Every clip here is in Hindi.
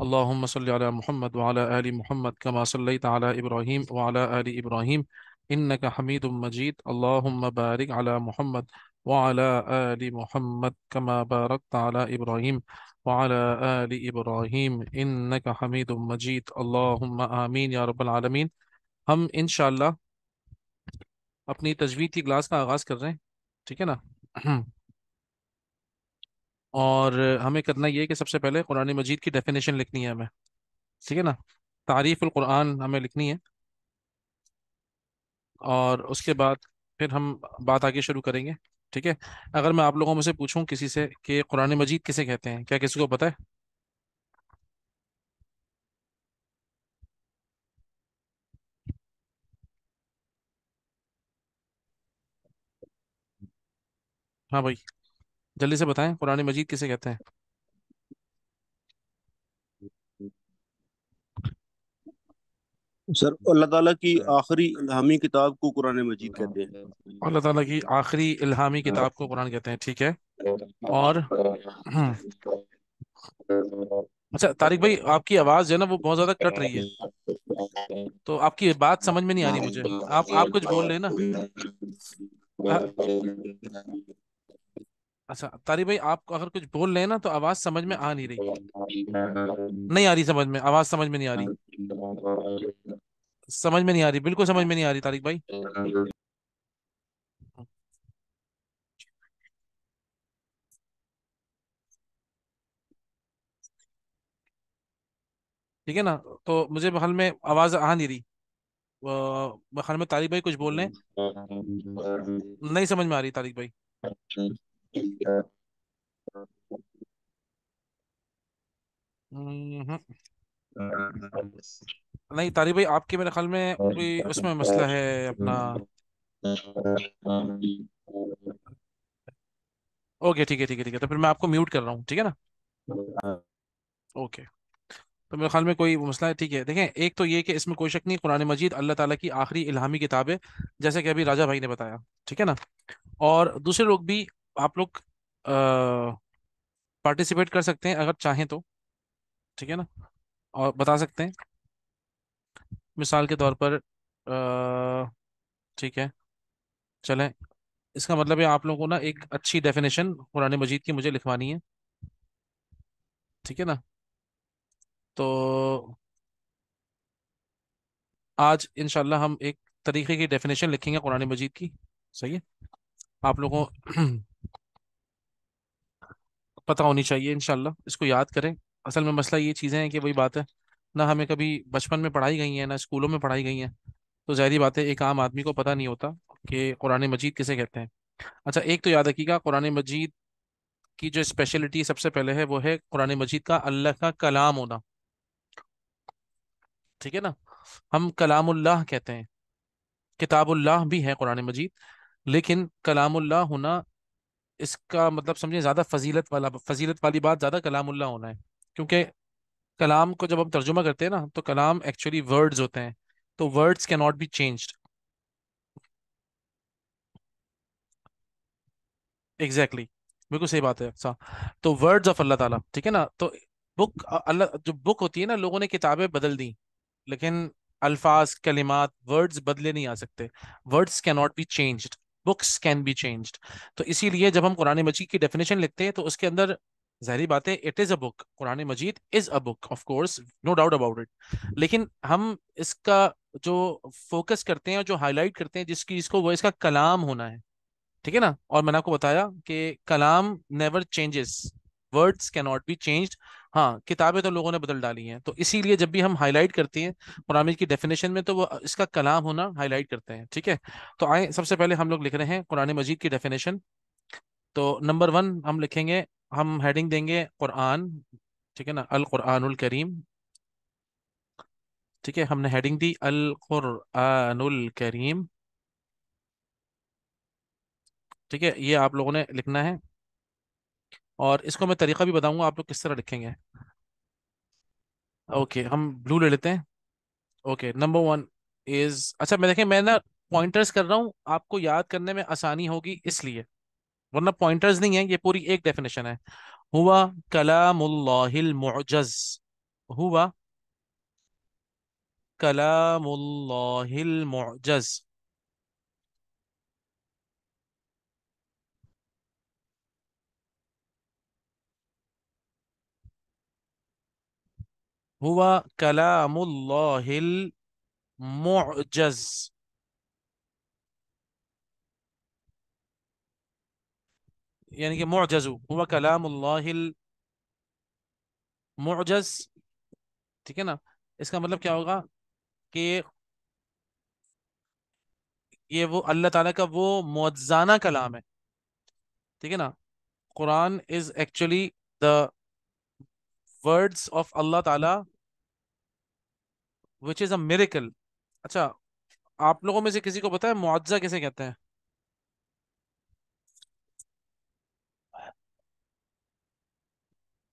अल्लाहुम्म सल्लि अला मुहम्मद व अला आलि मुहम्मद कमा सल्लैत अला इब्राहीम व अला आलि इब्राहीम इन्नक हमीदुम मजीद अल्लाहुम्म बारिक अला मुहम्मद व अला आलि मुहम्मद कमा बारकत अला इब्राहीम व अला आलि इब्राहीम इन्नक हमीदुम मजीद अल्लाहुम्म आमीन या रब्बल आलमीन हम इंशाल्लाह अपनी तजवीज़ की क्लास का आगाज़ कर रहे हैं ठीक है ना और हमें करना ये है कि सबसे पहले कुरान मजीद की डेफिनेशन लिखनी है हमें ठीक है ना तारीफ़ कुरान हमें लिखनी है और उसके बाद फिर हम बात आगे शुरू करेंगे ठीक है अगर मैं आप लोगों में से पूछूं किसी से कि कुरान मजीद किसे कहते हैं क्या किसी को पता है हाँ भाई जल्दी से बताएं कुरान मजीद किसे कहते हैं सर अल्लाह ताला की हाँ। आखिरी इल्हामी किताब को कुरान मजीद हाँ। कहते हैं अल्लाह ताला की आखिरी इल्हामी किताब को कुरान कहते हैं ठीक है और हम्म। अच्छा तारिक भाई आपकी आवाज है ना वो बहुत ज्यादा कट रही है तो आपकी बात समझ में नहीं आ रही मुझे आप आप कुछ बोल रहे ना हाँ। अच्छा तारी भाई आप अगर कुछ बोल रहे हैं ना तो आवाज समझ में आ नहीं रही नहीं आ रही समझ में आवाज समझ में नहीं आ रही समझ में नहीं आ रही बिल्कुल समझ में नहीं आ रही तारिक भाई ठीक है ना तो मुझे बहाल में आवाज आ नहीं रही हल में तारिक भाई कुछ बोल रहे हैं नहीं समझ में आ रही तारिक भाई हम्म। नहीं तारी भाई आपके मेरे ख्याल में कोई उसमें मसला है अपना ओके ठीक है ठीक है ठीक है तो फिर मैं आपको म्यूट कर रहा हूँ ठीक है ना ओके तो मेरे ख्याल में कोई मसला है ठीक है देखें एक तो ये कि इसमें कोई शक नहीं कुरान मजीद अल्लाह ताला की आखिरी इल्हामी किताब है जैसे कि अभी राजा भाई ने बताया ठीक है ना और दूसरे लोग भी आप लोग पार्टिसिपेट कर सकते हैं अगर चाहें तो ठीक है ना और बता सकते हैं मिसाल के तौर पर ठीक है चलें इसका मतलब है आप लोगों को ना एक अच्छी डेफिनेशन कुरान मजीद की मुझे लिखवानी है ठीक है ना तो आज इनशाला हम एक तरीके की डेफिनेशन लिखेंगे कुरान मजीद की सही है आप लोगों पता होनी चाहिए इनशाला इसको याद करें असल में मसला ये चीज़ें हैं कि वही बात है ना हमें कभी बचपन में पढ़ाई गई है ना स्कूलों में पढ़ाई गई हैं तो ज़ाहरी बात है एक आम आदमी को पता नहीं होता कि कुरान मजीद किसे कहते हैं अच्छा एक तो याद रखिएगा कुरान मजीद की जो स्पेशलिटी सबसे पहले है वो है कुरान मजीद का अल्लाह का कलाम होना ठीक है ना हम कलामुल्लाह कहते हैं किताबुल्लाह भी है कुरान मजीद लेकिन कलामुल्लाह होना इसका मतलब समझिए ज़्यादा फजीलत वाला फजीलत वाली बात ज़्यादा कलामुल्ला होना है क्योंकि कलाम को जब हम तर्जुमा करते हैं ना तो कलाम एक्चुअली वर्ड्स होते हैं तो words can not be changed exactly बिल्कुल सही बात है सा तो वर्ड्स ऑफ अल्लाह ताला ठीक है ना तो बुक अल्लाह जो बुक होती है ना लोगों ने किताबें बदल दी लेकिन अल्फाज कलिमात वर्ड्स बदले नहीं आ सकते words can not be changed books can be changed तो इसीलिए जब हम कुरान मजीद की डेफिनेशन लिखते हैं तो उसके अंदर जहरी बात है it is a book Quran Majeed is a book of course no doubt about it लेकिन हम इसका जो फोकस करते हैं और जो हाईलाइट करते हैं जिस चीज़ को वो इसका कलाम होना है ठीक है ना और मैंने आपको बताया कि कलाम never changes words can not be changed हाँ किताबें तो लोगों ने बदल डाली हैं तो इसीलिए जब भी हम हाईलाइट करते हैं कुरान की डेफिनेशन में तो वो इसका कलाम होना हाईलाइट करते हैं ठीक है तो आए सबसे पहले हम लोग लिख रहे हैं कुरान मजीद की डेफिनेशन तो नंबर वन हम लिखेंगे हम हेडिंग देंगे कुरान ठीक है ना अल कुरानुल करीम ठीक है हमने हेडिंग दी अल कुरानुल करीम ठीक है ये आप लोगों ने लिखना है और इसको मैं तरीका भी बताऊंगा आप लोग किस तरह लिखेंगे ओके okay, हम ब्लू ले लेते हैं ओके नंबर वन इज अच्छा मैं देखें मैं ना पॉइंटर्स कर रहा हूँ आपको याद करने में आसानी होगी इसलिए वरना पॉइंटर्स नहीं है ये पूरी एक डेफिनेशन है हुआ कलामुल्लाहिल हुआ कलामुल्लाहिल हुआ कलामुल्लाहिल मुअज्जज यानी कि मुअज्जज हुआ कलामुल्लाहिल मुअज्जज ठीक है ना इसका मतलब क्या होगा कि ये वो अल्लाह ताला का वो मुआजाना कलाम है ठीक है ना Quran is actually the words of Allah Taala which is a अच्छा आप लोगों में से किसी को पता है मुआवजा कैसे कहते हैं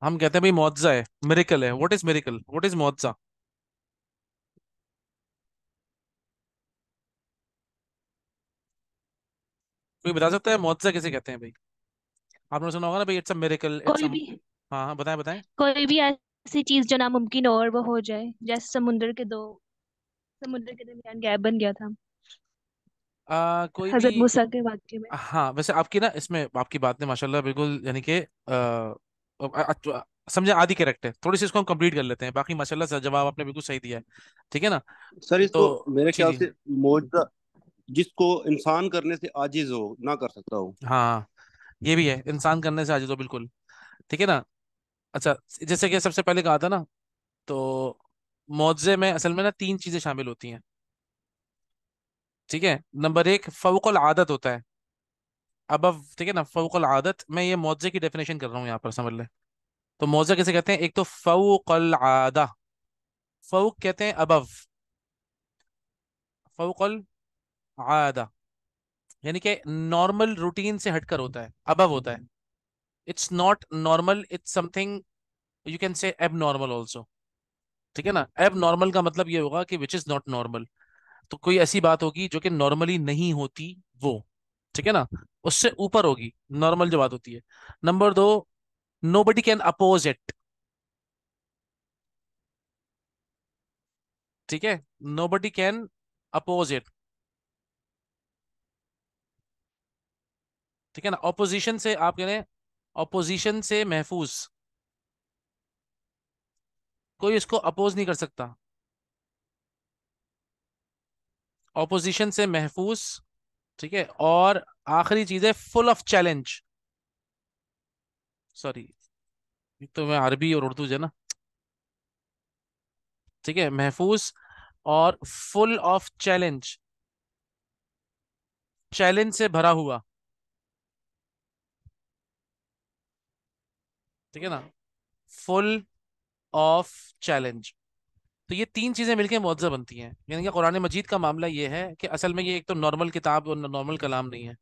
हम कहते हैं भाई मुआवजा है मेरिकल है what is miracle what is मुआवजा कोई बता सकता है मुआवजा कैसे कहते हैं भाई आपने सुना होगा ना भाई इट्स अ मेरिकल इट्स भी हाँ हाँ बताएं बताएं कोई भी ऐसी चीज जो नामुमकिन और वो हो जाए जैसे समुंदर के दो समुद्र के दरमियान गैप बन गया था आ, कोई हजरत मूसा के वाक्य में हाँ वैसे आपकी ना इसमें आपकी बात ने माशाल्लाह बिल्कुल यानी के समझे आधी करेक्ट है थोड़ी सी इसको हम कंप्लीट कर लेते हैं बाकी माशाल्लाह सर जवाब आपने बिल्कुल सही दिया है ठीक है ना सर इसको तो मेरे ख्याल से मौजदा जिसको इंसान करने से आजिज हो ना कर सकता हो हाँ ये भी है इंसान करने से आजिज हो बिल्कुल ठीक है ना अच्छा जैसे कि सबसे पहले कहा था ना तो मुआवजे में असल में ना तीन चीज़ें शामिल होती हैं ठीक है नंबर एक फ़ौक़ल आदत होता है अब अब ठीक है ना फ़ौक़ल आदत मैं ये मुआवजे की डेफिनेशन कर रहा हूँ यहाँ पर समझ लें तो मुआवजा कैसे कहते हैं एक तो फ़ौक़ल आदा फ़ौक कहते हैं अबव फ़ौक़ल आदा यानी कि नॉर्मल रूटीन से हटकर होता है अबव होता है it's not normal it's something you can say एब नॉर्मल ऑल्सो ठीक है ना एब नॉर्मल का मतलब ये होगा कि विच इज नॉट नॉर्मल तो कोई ऐसी बात होगी जो कि नॉर्मली नहीं होती वो ठीक है ना उससे ऊपर होगी नॉर्मल जो बात होती है नंबर दो nobody can oppose it ठीक है nobody can oppose it ठीक है ना ऑपोजिशन से आप कह रहे हैं अपोजिशन से महफूज कोई इसको अपोज नहीं कर सकता ऑपोजिशन से महफूज ठीक है और आखिरी चीज है फुल ऑफ चैलेंज सॉरी तो मैं अरबी और उर्दू जाना ठीक है महफूज और फुल ऑफ चैलेंज चैलेंज से भरा हुआ ठीक है ना फुल ऑफ चैलेंज तो ये तीन चीज़ें मिलकर मुआवजा बनती हैं यानी कि कुरान मजीद का मामला ये है कि असल में ये एक तो नॉर्मल किताब और नॉर्मल कलाम नहीं है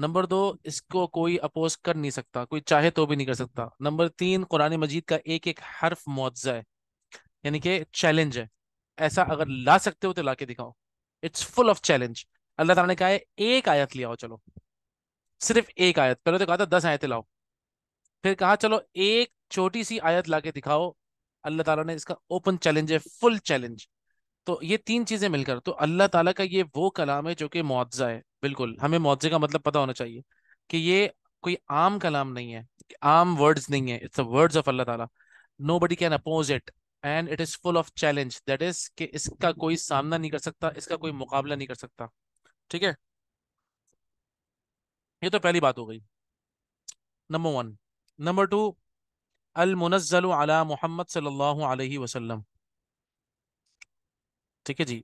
नंबर दो इसको कोई अपोज कर नहीं सकता कोई चाहे तो भी नहीं कर सकता नंबर तीन कुरान मजीद का एक एक हर्फ मुआवजा है यानी कि चैलेंज है ऐसा अगर ला सकते हो तो ला के दिखाओ it's full of challenge Allah Taala ने कहा है एक आयत ले आओ चलो सिर्फ एक आयत पहले तो कहा था दस आयतें लाओ फिर कहा चलो एक छोटी सी आयत लाके दिखाओ अल्लाह ताला ने इसका ओपन चैलेंज है फुल चैलेंज तो ये तीन चीजें मिलकर तो अल्लाह ताला का ये वो कलाम है जो कि मुआवजा है बिल्कुल हमें मुआवजे का मतलब पता होना चाहिए कि ये कोई आम कलाम नहीं है आम वर्ड्स नहीं है it's words of Allah Taala nobody can oppose it and it is full of challenge that is कि इसका कोई सामना नहीं कर सकता इसका कोई मुकाबला नहीं कर सकता ठीक है ये तो पहली बात हो गई नंबर वन नंबर टू अल मुनजल अला मोहम्मद सल्लल्लाहु अलैहि वसल्लम ठीक है जी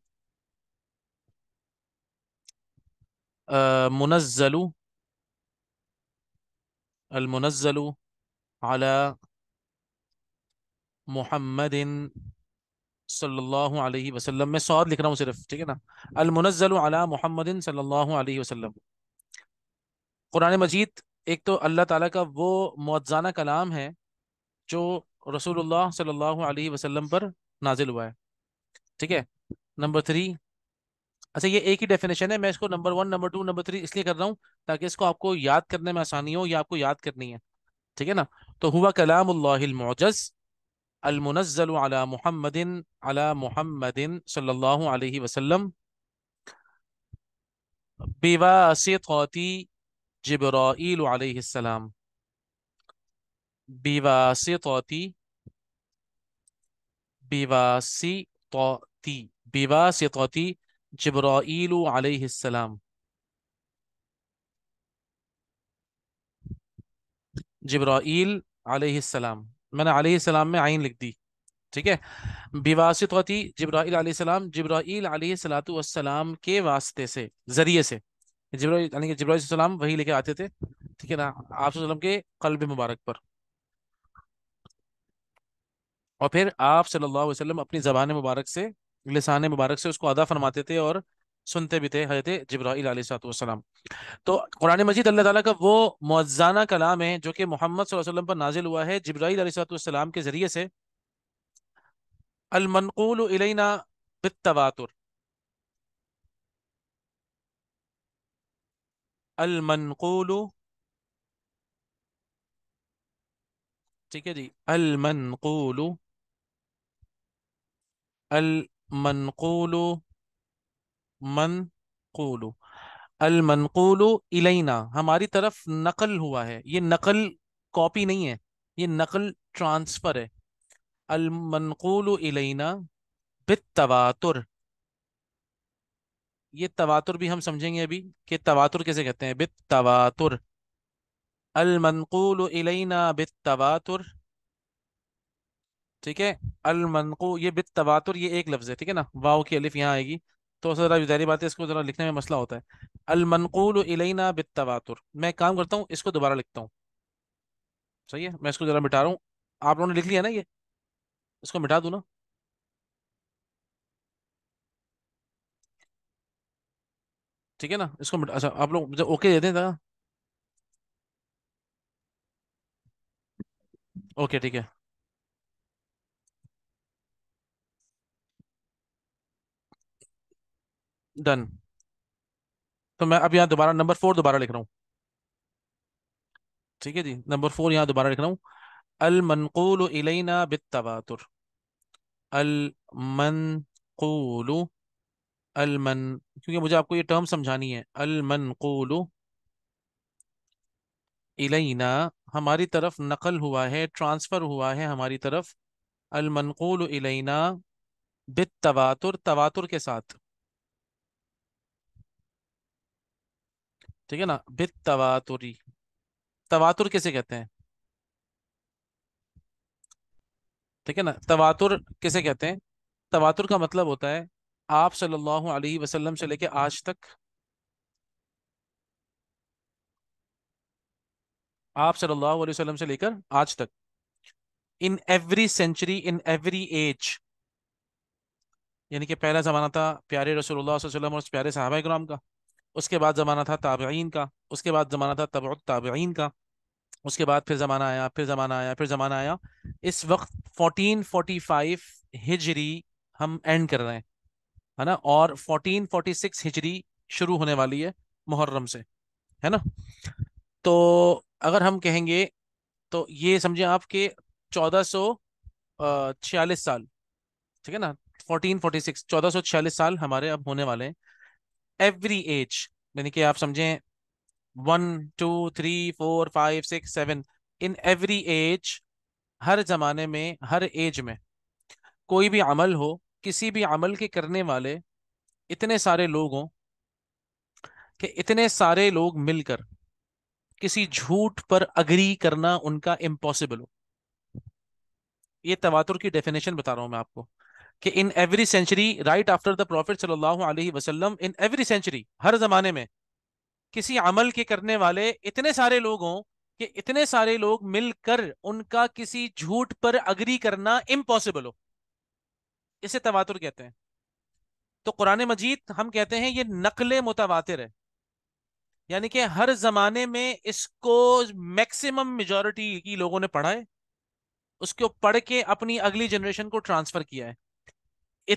मुनजलु अलमुनजलु अला मोहम्मद सल्लल्लाहु अलैहि वसल्लम मैं सौद लिख रहा हूँ सिर्फ ठीक है ना अलमुनजल अला मोहम्मद सल्लल्लाहु अलैहि वसल्लम कुरान मजीद एक तो अल्लाह ताला का वो मुआजाना कलाम है जो रसूलुल्लाह सल्लल्लाहु अलैहि वसल्लम पर नाजिल हुआ है ठीक है नंबर थ्री अच्छा ये एक ही डेफिनेशन है मैं इसको number one number two number three इसलिए कर रहा हूँ ताकि इसको आपको याद करने में आसानी हो या आपको याद करनी है ठीक है ना तो हुआ कलाम मोजज़ अलमुनज़ल अला मुहमदिन अला मुहमदिन सल्लल्लाहु अलैहि वसल्लम जिब्राइल अलैहिस्सलाम बिवासितती बिवासितती बिवासितती जिब्राइल अलैहिस्सलाम जिब्राइल अलैहिस्सलाम मैंने अलैहिस्सलाम में आइन लिख दी ठीक है बिवासितती जिब्राइल अलैहिस्सलाम जिब्राइल अलैहिस्सलातु वस्सलाम के वास्ते से जरिए से जिब्राइल यानी कि जबराम वही लेके आते थे ठीक है ना आप सल्लम के कल्ब मुबारक पर और फिर आप सल्लल्लाहु अलैहि वसल्लम अपनी ज़बान मुबारक से लसान मुबारक से उसको अदा फरमाते थे और सुनते भी थे हजरत जब्राईल सलाम तो कुरान मजीद अल्लाह ताला का वो मुआजाना कलाम है जो कि मोहम्मद वसल्लम पर नाजिल हुआ है जब्राईल सलाम के ज़रिए से अलमनकूल बितवातुर अलमनकूल ठीक है जी अलमनकूल अलमनकूल मनकूल अलमनकूल इलेना हमारी तरफ नकल हुआ है ये नकल कॉपी नहीं है ये नकल ट्रांसफर है अलमनकूल इलेना बितवातुर ये तवातुर भी हम समझेंगे अभी कि तवातुर कैसे कहते हैं बित तवातुर अलमनकूल इलैना बित तवातुर ठीक है अलमनकू ये बित तवातुर ये एक लफ्ज़ है ठीक है ना वाओ की अलिफ यहाँ आएगी तो ज़रा जारी बात है इसको ज़रा लिखने में मसला होता है अलमनकूल इलेना बित तवातुर मैं काम करता हूँ इसको दोबारा लिखता हूँ सही है मैं इसको ज़रा मिटा रहा हूँ आप लोगों ने लिख लिया ना ये इसको मिटा दू ना ठीक है ना इसको अच्छा आप लोग मुझे ओके दे दें जरा ओके ठीक है डन तो मैं अब यहाँ दोबारा नंबर फोर दोबारा लिख रहा हूँ ठीक है जी नंबर फोर यहाँ दोबारा लिख रहा हूँ अल मनकूल इलेना बितवातुर अल मनकूलू अलमन क्योंकि मुझे आपको ये टर्म समझानी है अलमन कोलू इलैना हमारी तरफ नकल हुआ है ट्रांसफ़र हुआ है हमारी तरफ अलमनकूल इलेना बित तवातुर तवातुर के साथ ठीक है ना बित तवातुरी तवातुर किसे कहते हैं ठीक है ना तवातुर किसे कहते हैं तवातुर का मतलब होता है आप सल्लल्लाहु अलैहि वसल्लम से लेके आज तक आप सल्लल्लाहु अलैहि वसल्लम से लेकर आज तक in every century in every age यानी कि पहला ज़माना था प्यारे रसोल्ला वसल्लम और प्यारे साहबा कराम का उसके बाद ज़माना था ताबेन का उसके बाद ज़माना था तब ताबेन का उसके बाद फिर ज़माना आया फिर ज़माना आया फिर ज़माना आया इस वक्त 1445 हिजरी हम एंड कर रहे हैं है ना और 1446 फोर्टी सिक्स हिजरी शुरू होने वाली है मुहर्रम से है ना तो अगर हम कहेंगे तो ये समझे आपके चौदह सौ छियालीस साल ठीक है ना फोर्टीन फोर्टी सिक्स चौदह सौ छियालीस साल हमारे अब होने वाले हैं एवरी एज यानी कि आप समझें one two three four five six seven in every age हर जमाने में हर एज में कोई भी अमल हो किसी भी अमल के करने वाले इतने सारे लोग हों कि इतने सारे लोग मिलकर किसी झूठ पर अग्री करना उनका इम्पॉसिबल हो ये तवातुर की डेफिनेशन बता रहा हूं मैं आपको कि in every century right after the prophet सल्लल्लाहु अलैहि वसल्लम इन एवरी सेंचुरी हर जमाने में किसी अमल के करने वाले इतने सारे लोग हों कि इतने सारे लोग मिलकर उनका किसी झूठ पर अग्री करना इम्पॉसिबल हो इसे तवातुर कहते हैं तो कुरान मजीद हम कहते हैं ये नकल मुतवातर है यानी कि हर जमाने में इसको मैक्सिमम मेजोरिटी की लोगों ने पढ़ा है उसको पढ़ के अपनी अगली जनरेशन को ट्रांसफर किया है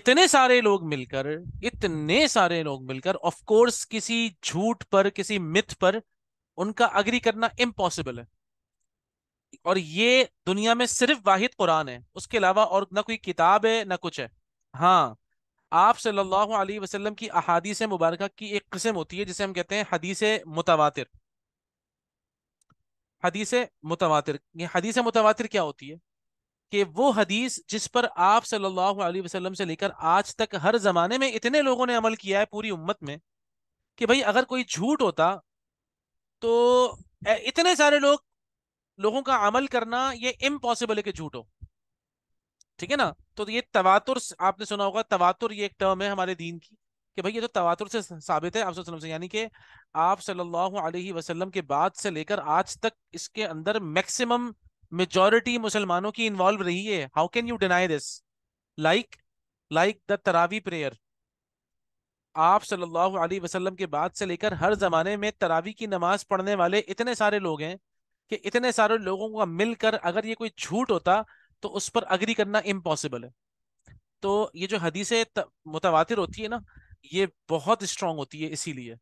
इतने सारे लोग मिलकर इतने सारे लोग मिलकर ऑफ कोर्स किसी झूठ पर किसी मिथ पर उनका अग्री करना इम्पॉसिबल है और ये दुनिया में सिर्फ वाहिद कुरान है उसके अलावा और ना कोई किताब है ना कुछ है हाँ आप सल्लल्लाहु अलैहि वसल्लम की अहादीस मुबारक की एक किस्म होती है जिसे हम कहते हैं हदीस मुतवातिर हदीस मुतवातिर हदीस मुतवातिर क्या होती है कि वो हदीस जिस पर आप सल्लल्लाहु अलैहि वसल्लम से लेकर आज तक हर जमाने में इतने लोगों ने अमल किया है पूरी उम्मत में कि भाई अगर कोई झूठ होता तो इतने सारे लोग लोगों का अमल करना ये इम्पॉसिबल है कि झूठ हो ठीक है ना तो ये तवातुर आपने सुना होगा तवातुर ये एक टर्म है हमारे दीन की कि भाई ये तो तवातुर से साबित है आप वसल्लम से यानी कि आप सल्लल्लाहु अलैहि वसल्लम के बाद से लेकर आज तक इसके अंदर मैक्सिमम मेजोरिटी मुसलमानों की इन्वॉल्व रही है how can you deny this like like the तरावी प्रेयर आप सल्लल्लाहु अलैहि वसल्लम के बाद से लेकर हर जमाने में तरावी की नमाज पढ़ने वाले इतने सारे लोग हैं कि इतने सारे लोगों का मिलकर अगर ये कोई झूठ होता तो उस पर अग्री करना इम्पॉसिबल है तो ये जो हदीसे मुतवातिर होती है ना ये बहुत स्ट्रांग होती है इसीलिए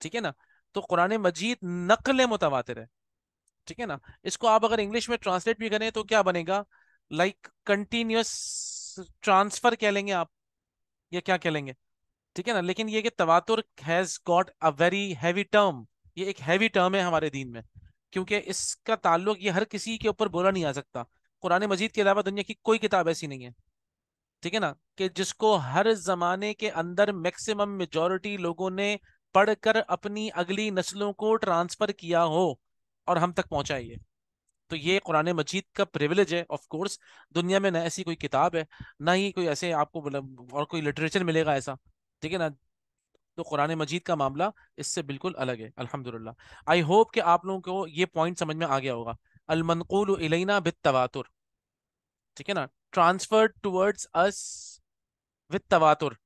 ठीक है ना तो कुरान मजीद नकल मुतवातिर है ठीक है ना इसको आप अगर इंग्लिश में ट्रांसलेट भी करें तो क्या बनेगा लाइक कंटिन्यूस ट्रांसफर कह लेंगे आप या क्या कह लेंगे ठीक है ना लेकिन ये कि तवातुर has got a very heavy term ये एक हैवी टर्म है हमारे दीन में क्योंकि इसका ताल्लुक ये हर किसी के ऊपर बोला नहीं आ सकता कुरान मजीद के अलावा दुनिया की कोई किताब ऐसी नहीं है ठीक है ना कि जिसको हर जमाने के अंदर मैक्सिमम मेजोरिटी लोगों ने पढ़कर अपनी अगली नस्लों को ट्रांसफर किया हो और हम तक पहुंचाइए तो ये कुरान मजीद का प्रिविलेज है ऑफ कोर्स दुनिया में ना ऐसी कोई किताब है ना ही कोई ऐसे आपको मतलब और कोई लिटरेचर मिलेगा ऐसा ठीक है ना तो कुरान मजीद का मामला इससे बिल्कुल अलग है अल्हम्दुलिल्लाह आई होप कि आप लोगों को ये पॉइंट समझ में आ गया होगा अलमनकूल इलेना बित तवातुर ठीक है ना ट्रांसफर टूवर्ड्स अस विद तवातुर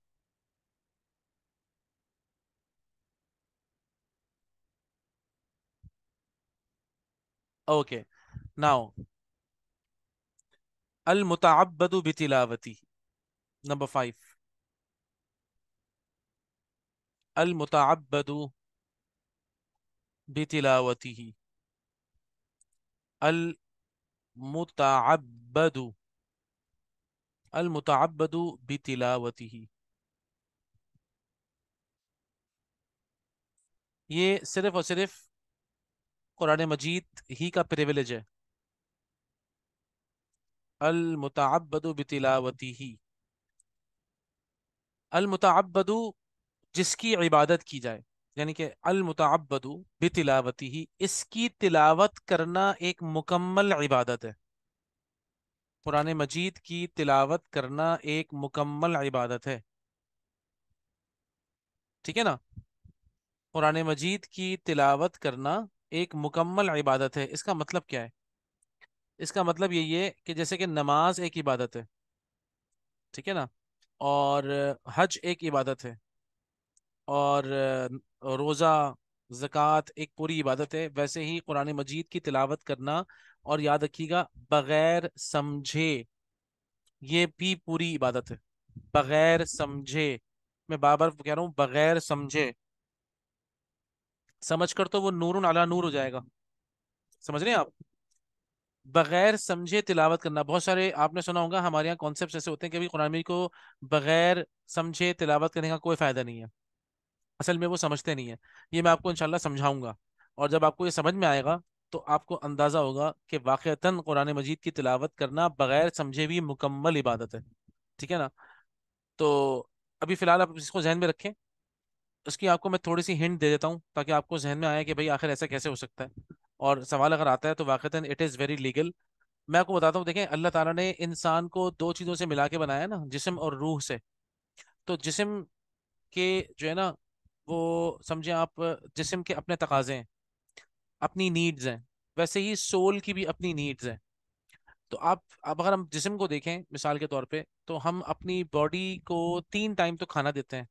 ओके नाउ अल मुताबदु बितिलावती नंबर फाइव अल मुताबदु बितिलावती अल मुताबदु अल मुताबदु ये सिर्फ और सिर्फ कुरान मजीद ही का प्रिविलेज है अल मुताबदु बितिलावती ही अल मुताबदु जिसकी इबादत की जाए यानी कि अलमुताबदू तिलावती ही इसकी तिलावत करना एक मुकम्मल इबादत है कुरान मजीद की तिलावत करना एक मुकम्मल इबादत है ठीक है ना कुरान मजीद की तिलावत करना एक मुकम्मल इबादत है इसका मतलब क्या है इसका मतलब यही है कि जैसे कि नमाज एक इबादत है ठीक है ना और हज एक इबादत है और रोज़ा ज़क़़त एक पूरी इबादत है वैसे ही कुरान मजीद की तिलावत करना और याद रखिएगा बग़ैर समझे ये भी पूरी इबादत है बग़ैर समझे मैं बार बार कह रहा हूँ बग़ैर समझे समझ कर तो वो नूर आला नूर हो जाएगा समझ रहे हैं आप बगैर समझे तिलावत करना बहुत सारे आपने सुना होगा हमारे यहाँ कॉन्सेप्ट ऐसे होते हैं कि अभी कुरानी को बगैर समझे तिलावत करने का कोई फ़ायदा नहीं है असल में वो समझते नहीं है ये मैं आपको इनशाला समझाऊंगा और जब आपको ये समझ में आएगा तो आपको अंदाज़ा होगा कि वाक़ता कुरान मजीद की तिलावत करना बग़ैर समझे भी मुकम्मल इबादत है ठीक है ना तो अभी फ़िलहाल आप इसको जहन में रखें उसकी आपको मैं थोड़ी सी हिंट दे देता हूँ ताकि आपको जहन में आए कि भाई आखिर ऐसा कैसे हो सकता है और सवाल अगर आता है तो वाक़ता इट इज़ वेरी लीगल मैं आपको बताता हूँ देखें अल्लाह ताला ने इंसान को दो चीज़ों से मिला के बनाया ना जिसम और रूह से तो जिसम के जो है ना वो समझें आप जिसम के अपने तकाजे हैं अपनी नीड्स हैं वैसे ही सोल की भी अपनी नीड्स हैं तो आप अब अगर हम जिसम को देखें मिसाल के तौर पे तो हम अपनी बॉडी को तीन टाइम तो खाना देते हैं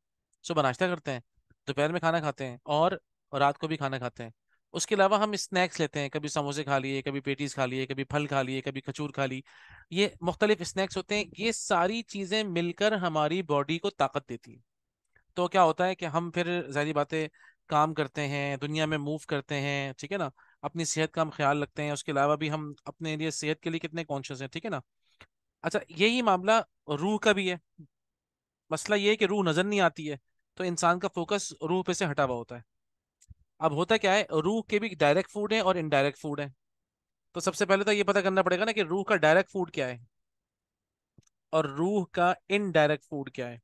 सुबह नाश्ता करते हैं दोपहर में खाना खाते हैं और रात को भी खाना खाते हैं उसके अलावा हम स्नैक्स लेते हैं कभी समोसे खा लिए कभी पेटीज खा लिए कभी फल खा लिए कभी खजूर खा ली ये मुख्तलिफ स्नैक्स होते हैं ये सारी चीज़ें मिलकर हमारी बॉडी को ताकत देती है तो क्या होता है कि हम फिर जहरी बातें काम करते हैं दुनिया में मूव करते हैं ठीक है ना अपनी सेहत का हम ख्याल रखते हैं उसके अलावा भी हम अपने लिए सेहत के लिए कितने कॉन्शियस हैं ठीक है ना अच्छा यही मामला रूह का भी है मसला ये है कि रूह नजर नहीं आती है तो इंसान का फोकस रूह पे से हटा हुआ होता है अब होता क्या है रूह के भी डायरेक्ट फूड हैं और इनडायरेक्ट फूड हैं तो सबसे पहले तो ये पता करना पड़ेगा ना कि रूह का डायरेक्ट फूड क्या है और रूह का इनडायरेक्ट फूड क्या है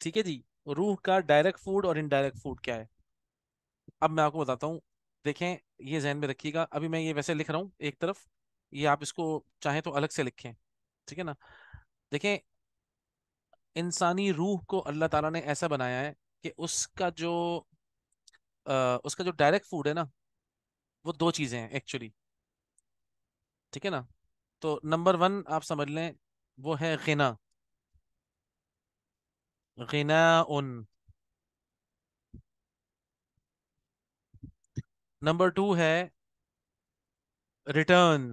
ठीक है जी रूह का डायरेक्ट फूड और इनडायरेक्ट फूड क्या है अब मैं आपको बताता हूँ देखें ये जहन में रखिएगा अभी मैं ये वैसे लिख रहा हूँ एक तरफ ये आप इसको चाहें तो अलग से लिखें ठीक है ना देखें इंसानी रूह को अल्लाह ताला ने ऐसा बनाया है कि उसका जो आ, उसका जो डायरेक्ट फूड है ना वो दो चीज़ें हैं एक्चुअली ठीक है ना तो नंबर वन आप समझ लें वो है गना غناء नंबर टू है रिटर्न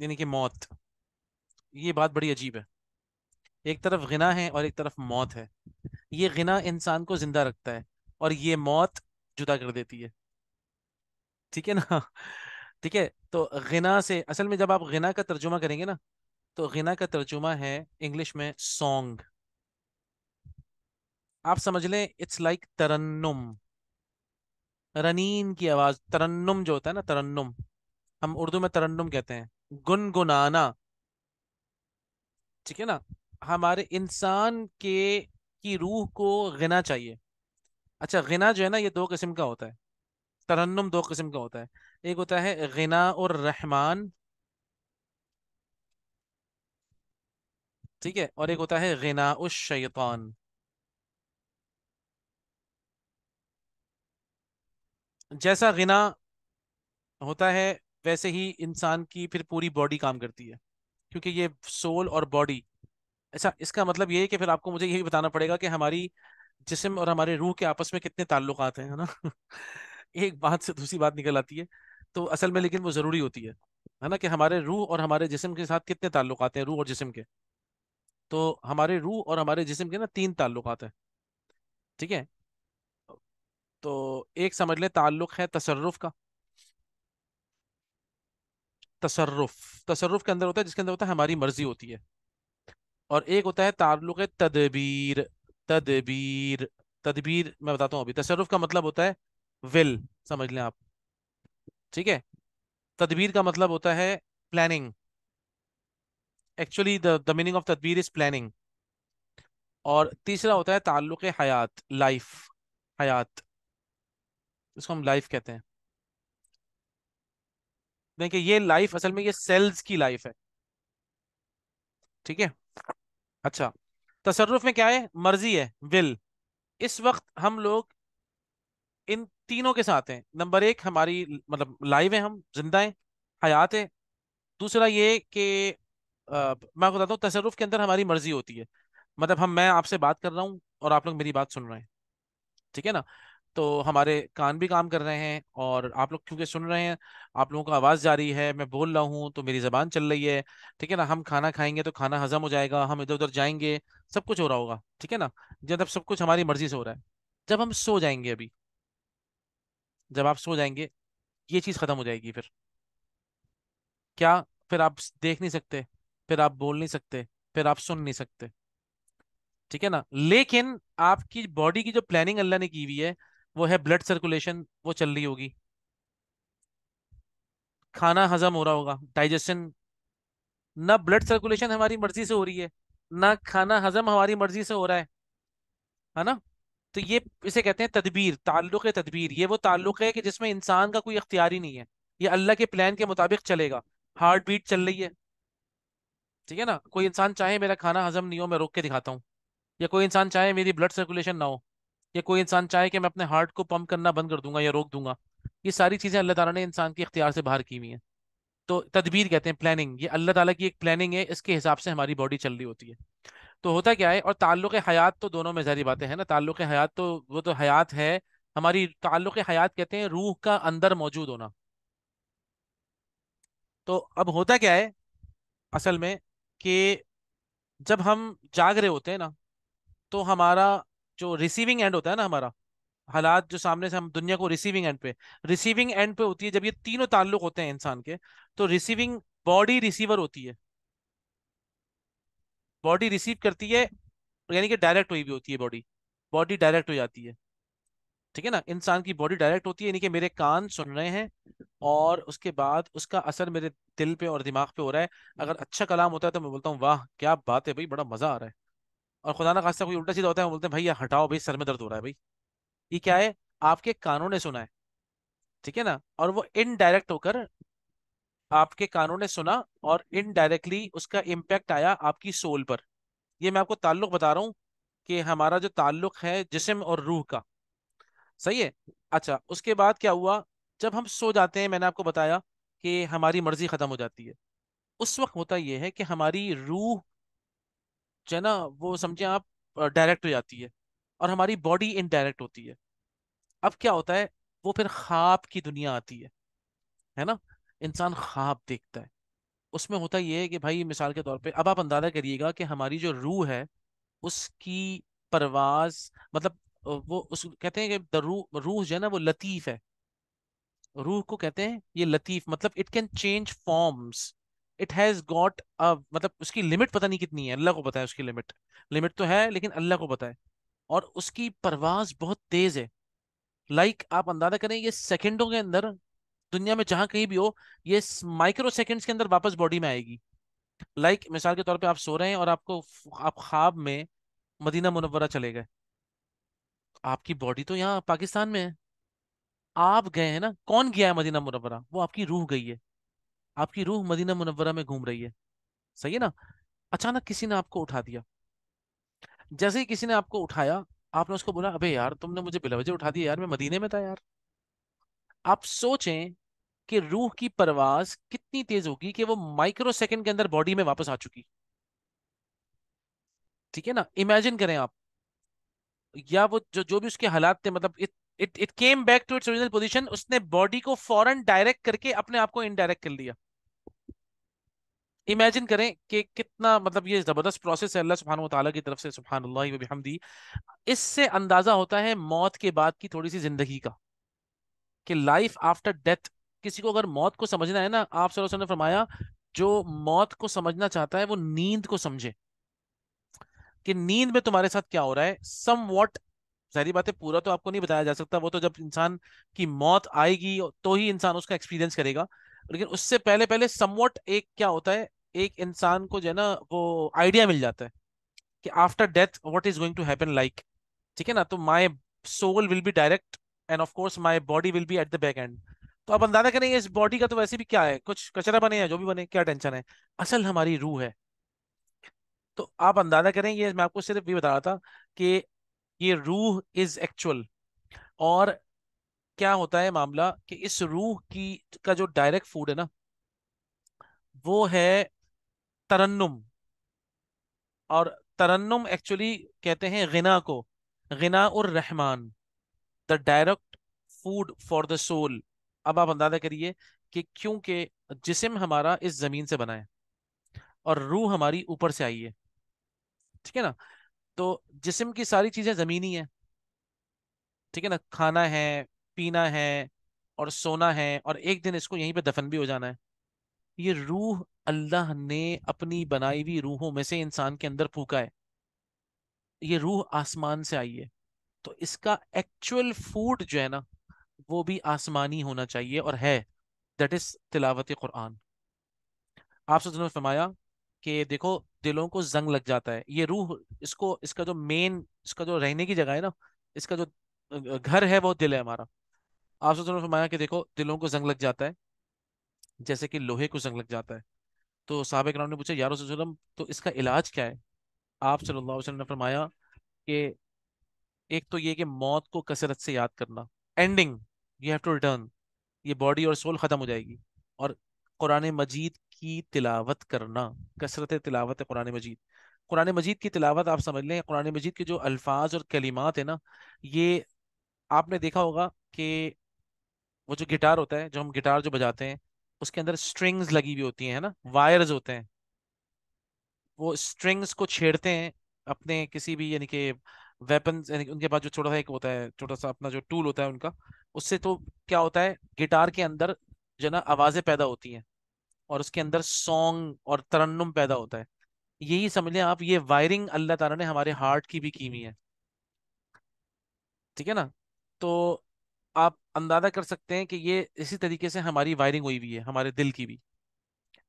यानी कि मौत ये बात बड़ी अजीब है एक तरफ गिना है और एक तरफ मौत है ये गिना इंसान को जिंदा रखता है और ये मौत जुदा कर देती है ठीक है ना ठीक है तो गिना से असल में जब आप गिना का तर्जुमा करेंगे ना तो गिना का तर्जुमा है इंग्लिश में सॉन्ग आप समझ लें इट्स लाइक तरन्नुम रनीन की आवाज तरन्नुम जो होता है ना तरन्नुम हम उर्दू में तरन्नुम कहते हैं गुनगुनाना ठीक है ना हमारे इंसान के की रूह को गिना चाहिए अच्छा गिना जो है ना ये दो किस्म का होता है तरन्नम दो किस्म का होता है एक होता है गिना और रहमान ठीक है और एक होता है गिना उ शैतान जैसा गिना होता है वैसे ही इंसान की फिर पूरी बॉडी काम करती है क्योंकि ये सोल और बॉडी ऐसा अच्छा, इसका मतलब ये है कि फिर आपको मुझे यही बताना पड़ेगा कि हमारी जिसम और हमारे रूह के आपस में कितने ताल्लुकात हैं है ना एक बात से दूसरी बात निकल आती है तो असल में लेकिन वो जरूरी होती है है ना कि हमारे रूह और हमारे जिसम के साथ कितने ताल्लुक आते हैं रूह और जिसम के तो हमारे रूह और हमारे जिसम के ना तीन ताल्लुक आते हैं ठीक है तो एक समझ ले ताल्लुक है तसरुफ का तसरुफ तसरुफ के अंदर होता है जिसके अंदर होता है हमारी मर्जी होती है और एक होता है ताल्लुक तदबीर तदबीर तदबीर मैं बताता हूँ अभी तसरुफ का मतलब होता है विल समझ लें आप ठीक है तदबीर का मतलब होता है planning actually the meaning of तदबीर इज प्लानिंग और तीसरा होता है ताल्लुक हयात लाइफ हयात इसको हम लाइफ कहते हैं देखिए ये लाइफ असल में ये सेल्स की लाइफ है ठीक है अच्छा तसरुफ में क्या है मर्जी है विल इस वक्त हम लोग इन तीनों के साथ हैं नंबर एक हमारी मतलब लाइव है हम जिंदा हैं हयात है दूसरा ये कि मैं बताता हूँ तसरुफ के अंदर हमारी मर्जी होती है मतलब हम मैं आपसे बात कर रहा हूँ और आप लोग मेरी बात सुन रहे हैं ठीक है ना तो हमारे कान भी काम कर रहे हैं और आप लोग क्योंकि सुन रहे हैं आप लोगों का आवाज़ जा रही है मैं बोल रहा हूँ तो मेरी ज़बान चल रही है ठीक है ना हम खाना खाएंगे तो खाना हजम हो जाएगा हम इधर उधर जाएंगे सब कुछ हो रहा होगा ठीक है ना जब सब कुछ हमारी मर्जी से हो रहा है जब हम सो जाएंगे अभी जब आप सो जाएंगे ये चीज़ ख़त्म हो जाएगी फिर क्या फिर आप देख नहीं सकते फिर आप बोल नहीं सकते फिर आप सुन नहीं सकते ठीक है ना लेकिन आपकी बॉडी की जो प्लानिंग अल्लाह ने की हुई है वो है ब्लड सर्कुलेशन वो चल रही होगी खाना हजम हो रहा होगा डाइजेशन ना ब्लड सर्कुलेशन हमारी मर्जी से हो रही है ना खाना हजम हमारी मर्जी से हो रहा है है ना तो ये इसे कहते हैं तदबीर ताल्लुक तदबीर ये वो ताल्लुक है कि जिसमें इंसान का कोई इख्तियार ही नहीं है ये अल्लाह के प्लान के मुताबिक चलेगा हार्ट बीट चल रही है ठीक है ना कोई इंसान चाहे मेरा खाना हजम नहीं हो मैं रोक के दिखाता हूँ या कोई इंसान चाहे मेरी ब्लड सर्कुलेशन ना हो या कोई इंसान चाहे कि मैं अपने हार्ट को पंप करना बंद कर दूंगा या रोक दूंगा ये सारी चीज़ें अल्लाह ताला ने इंसान के अख्तियार से बाहर की हुई हैं तो तदबीर कहते हैं प्लानिंग ये अल्लाह ताला की एक प्लानिंग है इसके हिसाब से हमारी बॉडी चल रही होती है तो होता क्या है और ताल्लुक हयात तो दोनों में जारी बातें हैं ना ताल्लुक हयात तो वो तो हयात है हमारी ताल्लुक हयात कहते हैं रूह का अंदर मौजूद होना तो अब होता क्या है असल में कि जब हम जाग रहे होते हैं ना तो हमारा जो रिसीविंग एंड होता है ना हमारा हालात जो सामने से हम दुनिया को रिसीविंग एंड पे रिसीविंग एंड पे होती है जब ये तीनों ताल्लुक होते हैं इंसान के तो रिसीविंग बॉडी रिसीवर होती है बॉडी रिसीव करती है यानी कि डायरेक्ट हुई भी होती है बॉडी बॉडी डायरेक्ट हो जाती है ठीक है ना इंसान की बॉडी डायरेक्ट होती है यानी कि मेरे कान सुन रहे हैं और उसके बाद उसका असर मेरे दिल पे और दिमाग पे हो रहा है अगर अच्छा कलाम होता है तो मैं बोलता हूँ वाह क्या बात है भाई बड़ा मजा आ रहा है और खुदा ना खास्ता कोई उल्टा सीधा होता है बोलते हैं भाई हटाओ भाई सर में दर्द हो रहा है भाई ये क्या है आपके कानों ने सुना है ठीक है ना और वो इनडायरेक्ट होकर आपके कानों ने सुना और इनडायरेक्टली उसका इम्पैक्ट आया आपकी सोल पर ये मैं आपको ताल्लुक बता रहा हूँ कि हमारा जो ताल्लुक है जिसम और रूह का सही है अच्छा उसके बाद क्या हुआ जब हम सो जाते हैं मैंने आपको बताया कि हमारी मर्जी ख़त्म हो जाती है उस वक्त होता यह है कि हमारी रूह जो है ना वो समझें आप डायरेक्ट हो जाती है और हमारी बॉडी इनडायरेक्ट होती है अब क्या होता है वो फिर ख्वाब की दुनिया आती है है ना इंसान ख्वाब देखता है उसमें होता यह है कि भाई मिसाल के तौर पे अब आप अंदाजा करिएगा कि हमारी जो रूह है उसकी परवाज मतलब वो उस कहते हैं कि द रूह रूह जो है ना वो लतीफ है रूह को कहते हैं ये लतीफ मतलब it can change forms it has got मतलब उसकी लिमिट पता नहीं कितनी है अल्लाह को पता है उसकी लिमिट लिमिट तो है लेकिन अल्लाह को पता है और उसकी परवाज बहुत तेज है लाइक like, आप अंदाजा करें ये सेकंडों के अंदर दुनिया में जहां कहीं भी हो ये माइक्रो सेकेंड्स के अंदर वापस बॉडी में आएगी लाइक like, मिसाल के तौर पे आप सो रहे हैं और आपको आप ख्वाब में मदीना मुनवरा चले गए आपकी बॉडी तो यहाँ पाकिस्तान में है आप गए हैं ना कौन गया है मदीना मुनवरा वो आपकी रूह गई है आपकी रूह मदीना मुनवरा में घूम रही है सही है ना अचानक किसी ने आपको उठा दिया जैसे ही किसी ने आपको उठाया आपने उसको बोला अबे यार तुमने मुझे बिलावजे उठा दिया यार मैं मदीने में था यार आप सोचें कि रूह की परवाज कितनी तेज होगी कि वो माइक्रो सेकेंड के अंदर बॉडी में वापस आ चुकी ठीक है ना इमेजिन करें आप या वो जो जो भी उसके हालात थे मतलब it it came back to its original position उसने बॉडी को फॉरन डायरेक्ट करके अपने आप को इनडायरेक्ट कर लिया इमेजिन करें कि कितना मतलब ये जबरदस्त प्रोसेस है अल्लाह सुबहान तला की तरफ से सुबहानल्ला हमदी इससे अंदाजा होता है मौत के बाद की थोड़ी सी जिंदगी का कि लाइफ आफ्टर डेथ किसी को अगर मौत को समझना है ना आप सर ने फरमाया जो मौत को समझना चाहता है वो नींद को समझे कि नींद में तुम्हारे साथ क्या हो रहा है सम वॉट सारी बातें पूरा तो आपको नहीं बताया जा सकता वो तो जब इंसान की मौत आएगी तो ही इंसान उसका एक्सपीरियंस करेगा लेकिन उससे पहले पहले समवट एक क्या होता है एक इंसान को जो है ना वो आइडिया मिल जाता है कि after death what is going to happen like ठीक है ना तो my soul will be direct and of course my body will be at the back end तो आप अंदाजा करेंगे इस बॉडी का तो वैसे भी क्या है कुछ कचरा बने हैं जो भी बने क्या टेंशन है असल हमारी रूह है तो आप अंदाजा करेंगे मैं आपको सिर्फ ये बता रहा था कि ये रूह इज एक्चुअल और क्या होता है मामला कि इस रूह की का जो डायरेक्ट फूड है ना वो है तरन्नुम और तरन्नुम एक्चुअली कहते हैं गिना को गिना और रहमान the direct food for the soul अब आप अंदाजा करिए कि क्योंकि जिसम हमारा इस जमीन से बना है और रूह हमारी ऊपर से आई है ठीक है ना तो जिसम की सारी चीजें जमीनी है ठीक है ना खाना है पीना है और सोना है और एक दिन इसको यहीं पे दफन भी हो जाना है ये रूह अल्लाह ने अपनी बनाई हुई रूहों में से इंसान के अंदर फूका है ये रूह आसमान से आई है तो इसका एक्चुअल फूड जो है ना वो भी आसमानी होना चाहिए और है दैट इज तिलावत कुरान आप सोचने फरमाया कि देखो दिलों को जंग लग जाता है ये रूह इसको इसका जो मेन इसका जो रहने की जगह है ना इसका जो घर है वो दिल है हमारा आप सोचने फरमाया कि देखो दिलों को जंग लग जाता है जैसे कि लोहे को जंग लग जाता है तो साहब ने पूछा यार तो इसका इलाज क्या है आप सल्लल्लाहु अलैहि वसल्लम ने फरमाया कि एक तो ये कि मौत को कसरत से याद करना ending you have to return ये बॉडी और सोल ख़त्म हो जाएगी और कुरान मजीद की तिलावत करना कसरत तिलावत है कुरान मजीद कुरान मजीद की तिलावत आप समझ लें कुरान मजीद के जो अल्फाज और कलिमात है ना ये आपने देखा होगा कि वो जो गिटार होता है जो हम गिटार जो बजाते हैं उसके अंदर स्ट्रिंग्स लगी हुई होती हैं है ना वायर्स होते हैं वो स्ट्रिंग्स को छेड़ते हैं अपने किसी भी यानी कि वेपन उनके पास जो छोटा सा एक होता है छोटा सा अपना जो टूल होता है उनका उससे तो क्या होता है गिटार के अंदर जो ना आवाजें पैदा होती हैं और उसके अंदर सॉन्ग और तरन्नुम पैदा होता है यही समझ लें आप ये वायरिंग अल्लाह ताला ने हमारे हार्ट की भी की हुई है ठीक है ना तो आप अंदाजा कर सकते हैं कि ये इसी तरीके से हमारी वायरिंग हुई हुई है हमारे दिल की भी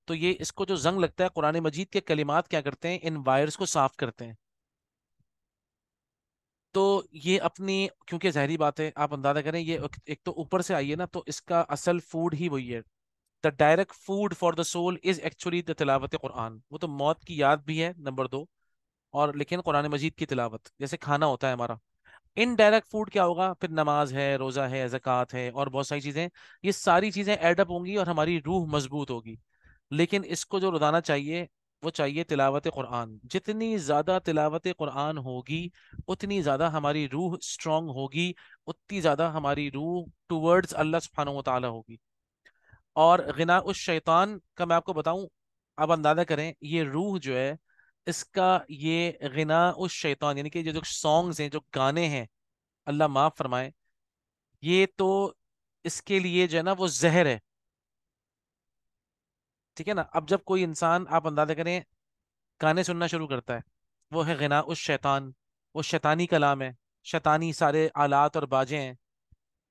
तो ये इसको जो जंग लगता है कुरान मजीद के कलिमात क्या करते हैं इन वायर्स को साफ करते हैं तो ये अपनी क्योंकि जहरी बात है आप अंदाजा करें ये एक तो ऊपर से आई है ना तो इसका असल फूड ही वही है the direct food for the soul is actually the तिलावत कुरान वो तो मौत की याद भी है नंबर दो और लेकिन कुरान मजीद की तिलावत जैसे खाना होता है हमारा इनडायरेक्ट फूड क्या होगा फिर नमाज है रोज़ा है जक़ात है और बहुत सारी चीज़ें ये सारी चीज़ें एडअप होंगी और हमारी रूह मजबूत होगी लेकिन इसको जो रोज़ाना चाहिए वो चाहिए तिलावत कुरान जितनी ज़्यादा तिलावत कुरान होगी उतनी ज़्यादा हमारी रूह स्ट्रांग होगी उतनी ज़्यादा हमारी रूह टूवर्ड्स अल्लाह सुबहान होगी और गना उस शैतान का मैं आपको बताऊं आप अंदाज़ा करें ये रूह जो है इसका ये गना उस शैतान यानी कि ये जो सॉन्ग्स हैं जो गाने हैं अल्लाह माफ़ फरमाए ये तो इसके लिए जो है ना वो जहर है ठीक है ना अब जब कोई इंसान आप अंदाजा करें गाने सुनना शुरू करता है वो है गना उस शैतान वो शैतानी कलाम है शैतानी सारे आलात और बाजे हैं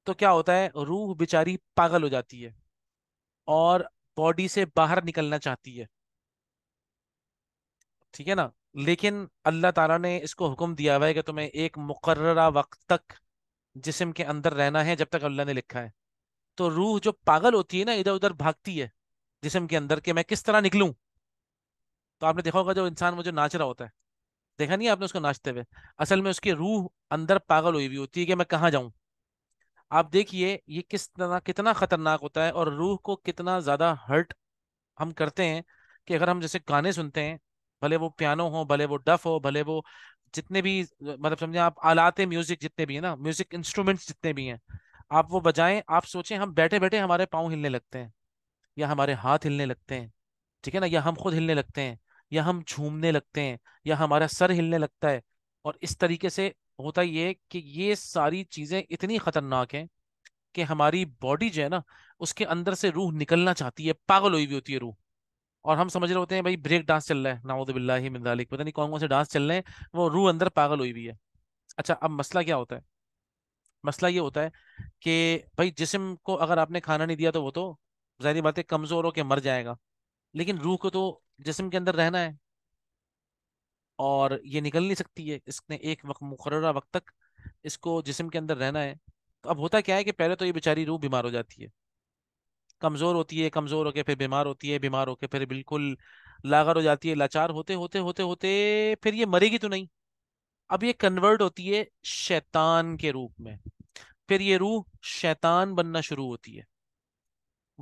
तो क्या होता है रूह बेचारी पागल हो जाती है और बॉडी से बाहर निकलना चाहती है ठीक है ना लेकिन अल्लाह ताला ने इसको हुक्म दिया हुआ है कि तुम्हें एक मुकर्रा वक्त तक जिसम के अंदर रहना है जब तक अल्लाह ने लिखा है तो रूह जो पागल होती है ना इधर उधर भागती है जिसम के अंदर कि मैं किस तरह निकलूं तो आपने देखा होगा जो इंसान वो जो नाच रहा होता है देखा नहीं आपने उसको नाचते हुए असल में उसकी रूह अंदर पागल हुई हुई होती है कि मैं कहाँ जाऊं आप देखिए ये किस तरह कितना खतरनाक होता है और रूह को कितना ज़्यादा हर्ट हम करते हैं कि अगर हम जैसे गाने सुनते हैं भले वो पियानो हो भले वो डफ हो भले वो जितने भी मतलब समझे आप आलाते म्यूजिक जितने भी है ना म्यूजिक इंस्ट्रूमेंट्स जितने भी हैं आप वो बजाएं आप सोचें हम बैठे बैठे हमारे पाँव हिलने लगते हैं या हमारे हाथ हिलने लगते हैं ठीक है ना या हम खुद हिलने लगते हैं या हम झूमने लगते हैं या हमारा सर हिलने लगता है और इस तरीके से होता ये कि ये सारी चीज़ें इतनी ख़तरनाक हैं कि हमारी बॉडी जो है ना उसके अंदर से रूह निकलना चाहती है पागल हुई हुई होती है रूह और हम समझ रहे होते हैं भाई ब्रेक डांस चल रहा है नाउदबिल्ला पता नहीं कौन कौन से डांस चल रहे हैं वो रूह अंदर पागल हुई हुई है अच्छा अब मसला क्या होता है मसला ये होता है कि भाई जिसम को अगर आपने खाना नहीं दिया तो वो तो जाहिर बात है कमजोर के मर जाएगा लेकिन रूह को तो जिसम के अंदर रहना है और ये निकल नहीं सकती है इसने एक वक्त मुकर वक्त तक इसको जिसम के अंदर रहना है तो अब होता क्या है कि पहले तो ये बेचारी रूह बीमार हो जाती है कमज़ोर होती है कमज़ोर होके फिर बीमार होती है बीमार होके फिर बिल्कुल लागर हो जाती है लाचार होते होते होते होते फिर ये मरेगी तो नहीं अब ये कन्वर्ट होती है शैतान के रूप में फिर ये रूह शैतान बनना शुरू होती है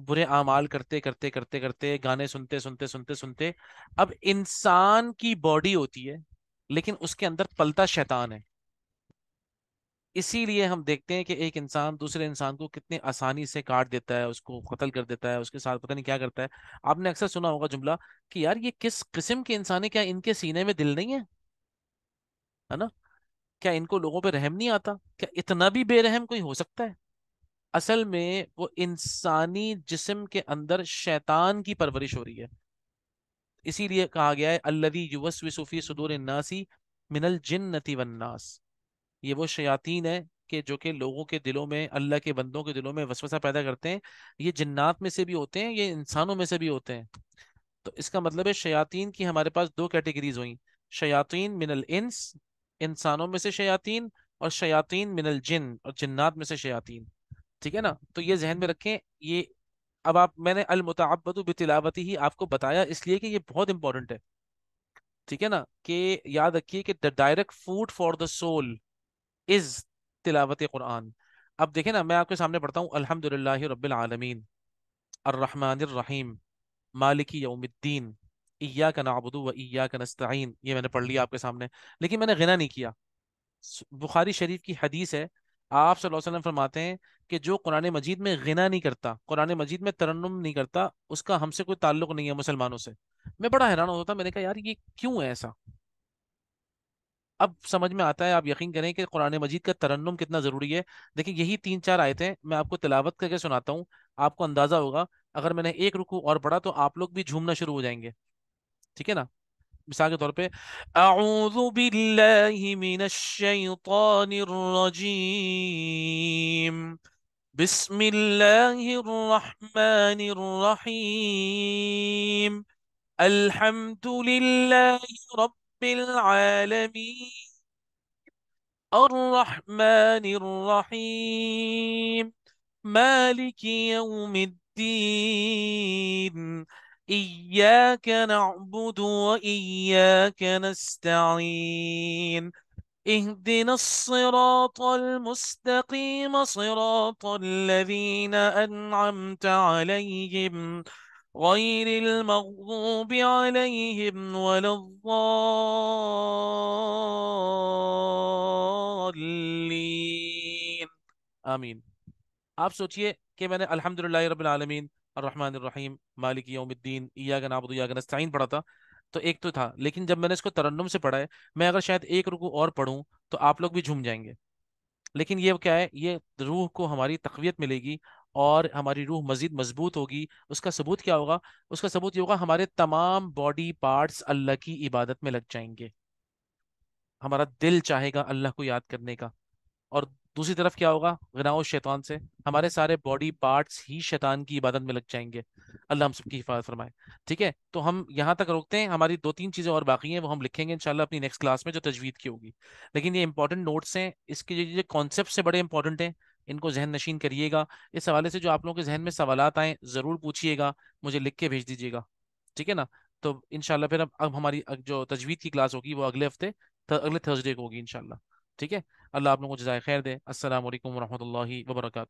बुरे आमाल करते करते करते करते गाने सुनते सुनते सुनते सुनते अब इंसान की बॉडी होती है लेकिन उसके अंदर पलता शैतान है इसीलिए हम देखते हैं कि एक इंसान दूसरे इंसान को कितने आसानी से काट देता है उसको कत्ल कर देता है उसके साथ पता नहीं क्या करता है आपने अक्सर सुना होगा जुमला कि यार ये किस किस्म के इंसान है क्या इनके सीने में दिल नहीं है है ना क्या इनको लोगों पर रहम नहीं आता क्या इतना भी बेरहम कोई हो सकता है असल में वो इंसानी जिस्म के अंदर शैतान की परवरिश हो रही है इसीलिए कहा गया है अल्लदी विसुफी सुदूर नासी मिनल नती वन्नास ये वो शयातीन है कि जो कि लोगों के दिलों में अल्लाह के बंदों के दिलों में वसवसा पैदा करते हैं ये जन्नात में से भी होते हैं ये इंसानों में से भी होते हैं तो इसका मतलब है शयातीन की हमारे पास दो कैटेगरीज हुई शयातीन मिनल इंस इंसानों में से शयातीन और शयातीन मिनल जिन और जन्नात में से शयातीन ठीक है ना तो ये जहन में रखें ये अब आप मैंने अल बिलावती ही आपको बताया इसलिए कि ये बहुत इंपॉर्टेंट है ठीक है ना कि याद रखिए कि the direct food for the soul is तिलावत कुरान अब देखें ना मैं आपके सामने पढ़ता हूँ अलहमदिल्ला रबालमीन अर्रहमानरहीम मालिकी यौमुद्दीन इया का नाबुदू व इया का नस्तीन ये मैंने पढ़ लिया आपके सामने लेकिन मैंने गिना नहीं किया बुखारी शरीफ की हदीस है आप सल्लम फरमाते हैं कि जो कुरान मजीद में गिना नहीं करता कुरान मजीद में तरन्नम नहीं करता उसका हमसे कोई ताल्लुक नहीं है मुसलमानों से मैं बड़ा हैरान होता मैंने कहा यार ये क्यों है ऐसा अब समझ में आता है आप यकीन करें कि कुरान मजीद का तरन्नम कितना ज़रूरी है देखिए यही तीन चार आए थे मैं आपको तिलावत करके सुनाता हूँ आपको अंदाज़ा होगा अगर मैंने एक रुकू और पढ़ा तो आप लोग भी झूमना शुरू हो जाएंगे ठीक है ना مثال के तौर اعوذ अऊजु من मिनश्शैतानिर रजीम بسم الله الرحمن الرحيم الحمد لله رب العالمين الرحمن الرحيم مالك يوم الدين إياك نعبد وإياك نستعين اهدنا الصراط المستقيم صراط الذين أنعمت عليهم غير المغضوب عليهم ولا الضالين آمين سوچئے کہ میں نے الحمدللہ رب العالمين रहीम मालिक यौमुद्दीन ईया नाबुद ईया पढ़ा था तो एक तो था लेकिन जब मैंने इसको तरन्नुम से पढ़ा है मैं अगर शायद एक रुकू और पढ़ूँ तो आप लोग भी झूम जाएंगे लेकिन ये क्या है ये रूह को हमारी तकवीत मिलेगी और हमारी रूह मजीद मजबूत होगी उसका सबूत क्या होगा उसका सबूत ये होगा हमारे तमाम बॉडी पार्ट्स अल्लाह की इबादत में लग जाएंगे हमारा दिल चाहेगा अल्लाह को याद करने का और दूसरी तरफ क्या होगा गनाओ शैतान से हमारे सारे बॉडी पार्ट्स ही शैतान की इबादत में लग जाएंगे अल्लाह हम सबकी हिफाजत फरमाए ठीक है तो हम यहाँ तक रोकते हैं हमारी दो तीन चीज़ें और बाकी हैं वो हम लिखेंगे इनशाला अपनी नेक्स्ट क्लास में जो तजवीद की होगी लेकिन ये इंपॉर्टेंट नोट्स हैं इसके जो ये कॉन्सेप्ट से बड़े इंपॉर्टेंट हैं इनको जहन नशीन करिएगा इस हवाले से जो आप लोगों के जहन में सवाल आएँ ज़रूर पूछिएगा मुझे लिख के भेज दीजिएगा ठीक है ना तो इनशाला फिर अब अब हमारी जो तजवीद की क्लास होगी वो अगले हफ्ते अगले थर्सडे को होगी इनशाला ठीक है अल्लाह आप लोगों को जजाय खैर दे असल वरहमल वर्का